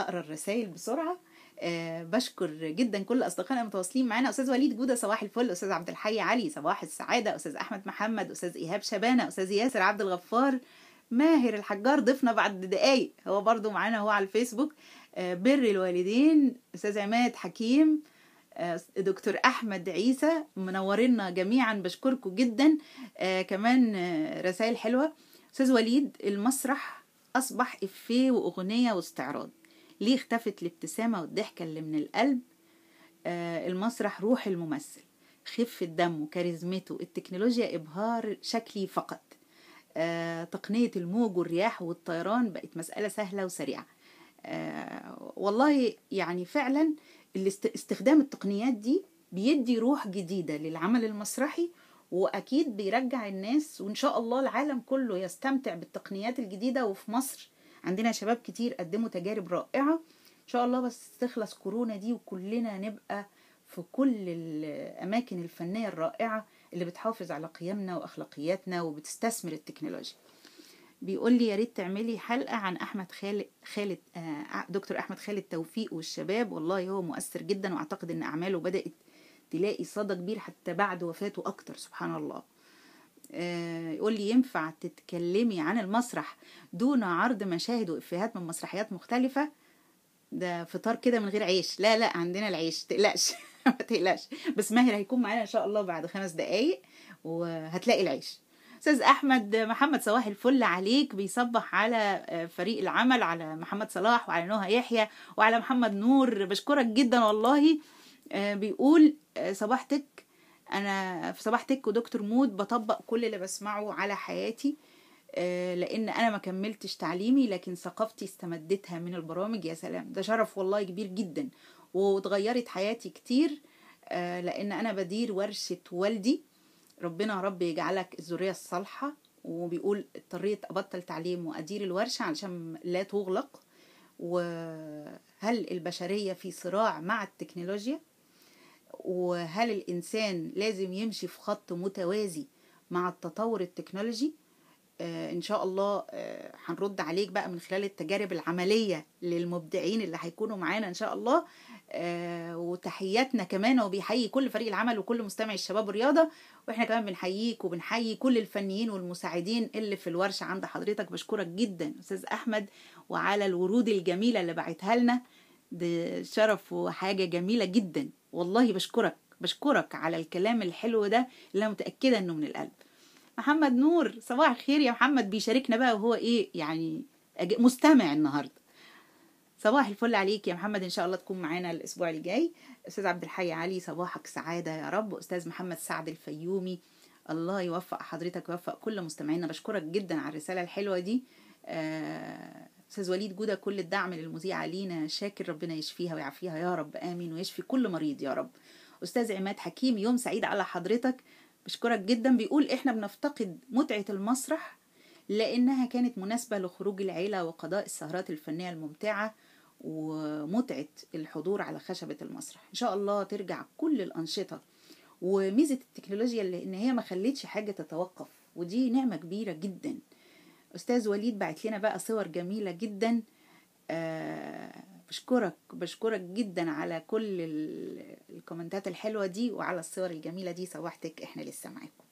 اقرا الرسائل بسرعه أه بشكر جدا كل اصدقائنا المتواصلين معانا استاذ وليد جوده صباح الفل استاذ عبد الحي علي صباح السعاده استاذ احمد محمد استاذ ايهاب شبانه استاذ ياسر عبد الغفار ماهر الحجار ضيفنا بعد دقايق هو برضو معانا هو على الفيسبوك أه بر الوالدين استاذ عماد حكيم آه، دكتور احمد عيسى منورينا جميعا بشكركم جدا آه كمان آه، رسائل حلوه استاذ وليد المسرح اصبح افيه واغنيه واستعراض ليه اختفت الابتسامة والضحكة اللي من القلب آه المسرح روح الممثل خفة دمه كاريزمته التكنولوجيا إبهار شكلي فقط آه تقنية الموج والرياح والطيران بقت مسألة سهلة وسريعة آه والله يعني فعلا استخدام التقنيات دي بيدي روح جديدة للعمل المسرحي وأكيد بيرجع الناس وإن شاء الله العالم كله يستمتع بالتقنيات الجديدة وفي مصر عندنا شباب كتير قدموا تجارب رائعه ان شاء الله بس تخلص كورونا دي وكلنا نبقى في كل الاماكن الفنيه الرائعه اللي بتحافظ على قيمنا واخلاقياتنا وبتستثمر التكنولوجيا بيقول لي يا ريت تعملي حلقه عن احمد خالد خالد آه، دكتور احمد خالد توفيق والشباب والله هو مؤثر جدا واعتقد ان اعماله بدات تلاقي صدى كبير حتى بعد وفاته اكتر سبحان الله آه، يقول لي ينفع تتكلمي عن المسرح دون عرض مشاهد وإفيهات من مسرحيات مختلفة ده فطار كده من غير عيش لا لا عندنا العيش تقلقش ما تقلقش بس ماهر هيكون معانا ان شاء الله بعد خمس دقايق وهتلاقي العيش استاذ احمد محمد صباح الفل عليك بيصبح على آه، فريق العمل على محمد صلاح وعلى نهى يحيى وعلى محمد نور بشكرك جدا والله آه، بيقول صباحتك انا في صباح تك ودكتور مود بطبق كل اللي بسمعه على حياتي آه، لان انا ما كملتش تعليمي لكن ثقافتي استمدتها من البرامج يا سلام ده شرف والله كبير جدا واتغيرت حياتي كتير آه، لان انا بدير ورشه والدي ربنا يا رب يجعلك الذريه الصالحه وبيقول اضطريت ابطل تعليم وادير الورشه علشان لا تغلق وهل البشريه في صراع مع التكنولوجيا وهل الإنسان لازم يمشي في خط متوازي مع التطور التكنولوجي آه، إن شاء الله آه، هنرد عليك بقى من خلال التجارب العملية للمبدعين اللي هيكونوا معانا إن شاء الله آه، وتحياتنا كمان وبيحيي كل فريق العمل وكل مستمعي الشباب والرياضة وإحنا كمان بنحييك وبنحيي كل الفنيين والمساعدين اللي في الورشة عند حضرتك بشكرك جدا أستاذ أحمد وعلى الورود الجميلة اللي بعتها لنا ده شرف وحاجة جميلة جدا والله بشكرك بشكرك على الكلام الحلو ده اللي انا متاكده انه من القلب محمد نور صباح الخير يا محمد بيشاركنا بقى وهو ايه يعني مستمع النهارده صباح الفل عليك يا محمد ان شاء الله تكون معانا الاسبوع الجاي استاذ عبد الحي علي صباحك سعاده يا رب استاذ محمد سعد الفيومي الله يوفق حضرتك ويوفق كل مستمعينا بشكرك جدا على الرساله الحلوه دي آه استاذ وليد جوده كل الدعم للمذيعه لينا شاكر ربنا يشفيها ويعافيها يا رب امين ويشفي كل مريض يا رب استاذ عماد حكيم يوم سعيد على حضرتك بشكرك جدا بيقول احنا بنفتقد متعه المسرح لانها كانت مناسبه لخروج العيله وقضاء السهرات الفنيه الممتعه ومتعه الحضور على خشبه المسرح ان شاء الله ترجع كل الانشطه وميزه التكنولوجيا اللي ان هي ما خلتش حاجه تتوقف ودي نعمه كبيره جدا أستاذ وليد بعت لنا بقى صور جميلة جدا آه، بشكرك بشكرك جدا على كل الكومنتات الحلوة دي وعلى الصور الجميلة دي صوحتك احنا لسه معاكم